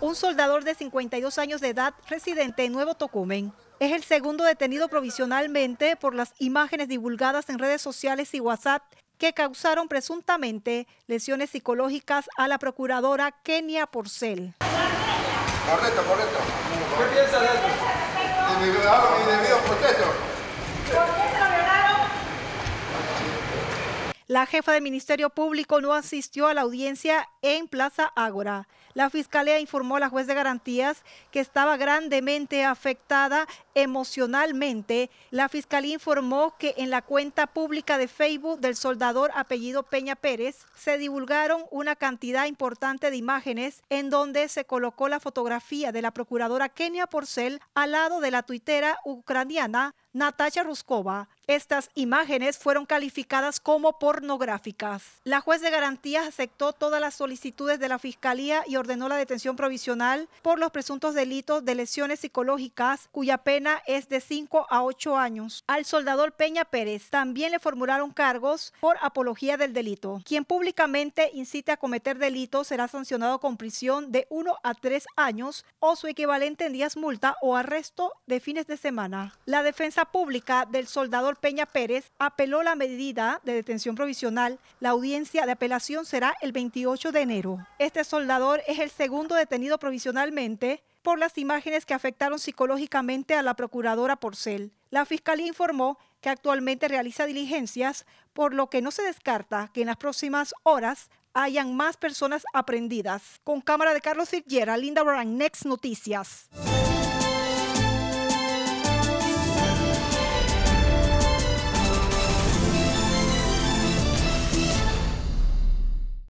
un soldador de 52 años de edad residente en Nuevo Tocumen. Es el segundo detenido provisionalmente por las imágenes divulgadas en redes sociales y WhatsApp que causaron presuntamente lesiones psicológicas a la procuradora Kenia Porcel. Correcto, correcto. ¿Qué de esto? La jefa del Ministerio Público no asistió a la audiencia en Plaza Ágora. La fiscalía informó a la juez de garantías que estaba grandemente afectada emocionalmente. La fiscalía informó que en la cuenta pública de Facebook del soldador apellido Peña Pérez se divulgaron una cantidad importante de imágenes en donde se colocó la fotografía de la procuradora Kenia Porcel al lado de la tuitera ucraniana Natasha Ruskova. Estas imágenes fueron calificadas como pornográficas. La juez de garantías aceptó todas las solicitudes de la fiscalía y ordenó la detención provisional por los presuntos delitos de lesiones psicológicas, cuya pena es de 5 a 8 años. Al soldador Peña Pérez también le formularon cargos por apología del delito. Quien públicamente incite a cometer delitos será sancionado con prisión de 1 a 3 años o su equivalente en días multa o arresto de fines de semana. La defensa pública del soldador Peña Pérez apeló la medida de detención provisional. La audiencia de apelación será el 28 de enero. Este soldador es el segundo detenido provisionalmente por las imágenes que afectaron psicológicamente a la procuradora Porcel. La fiscalía informó que actualmente realiza diligencias, por lo que no se descarta que en las próximas horas hayan más personas aprendidas. Con cámara de Carlos Figuera, Linda Brown, Next Noticias.